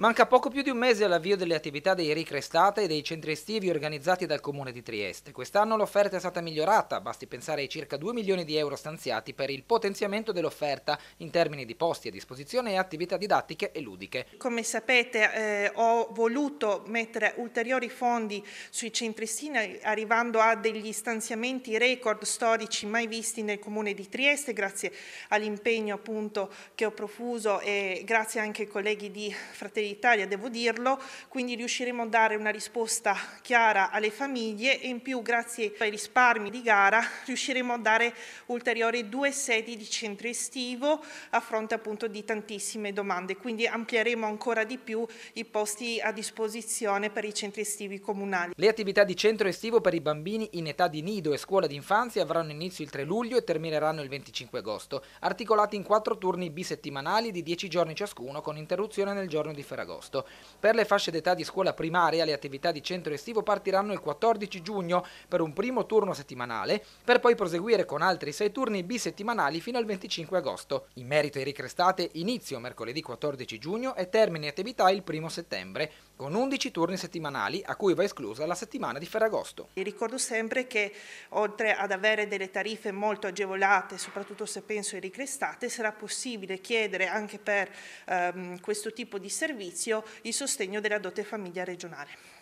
Manca poco più di un mese all'avvio delle attività dei Ricrestate e dei centri estivi organizzati dal Comune di Trieste. Quest'anno l'offerta è stata migliorata, basti pensare ai circa 2 milioni di euro stanziati per il potenziamento dell'offerta in termini di posti a disposizione e attività didattiche e ludiche. Come sapete eh, ho voluto mettere ulteriori fondi sui centri estivi arrivando a degli stanziamenti record storici mai visti nel Comune di Trieste grazie all'impegno appunto che ho profuso e grazie anche ai colleghi di Fratelli Italia, devo dirlo, quindi riusciremo a dare una risposta chiara alle famiglie e in più grazie ai risparmi di gara riusciremo a dare ulteriori due sedi di centro estivo a fronte appunto di tantissime domande, quindi amplieremo ancora di più i posti a disposizione per i centri estivi comunali. Le attività di centro estivo per i bambini in età di nido e scuola d'infanzia avranno inizio il 3 luglio e termineranno il 25 agosto, articolati in quattro turni bisettimanali di 10 giorni ciascuno con interruzione nel giorno di differente agosto. Per le fasce d'età di scuola primaria le attività di centro estivo partiranno il 14 giugno per un primo turno settimanale, per poi proseguire con altri sei turni bisettimanali fino al 25 agosto. In merito ai ricrestate, inizio mercoledì 14 giugno e termine attività il 1 settembre con 11 turni settimanali a cui va esclusa la settimana di Ferragosto. Ricordo sempre che oltre ad avere delle tariffe molto agevolate, soprattutto se penso ai ricrestate, sarà possibile chiedere anche per ehm, questo tipo di servizio il sostegno della dote famiglia regionale.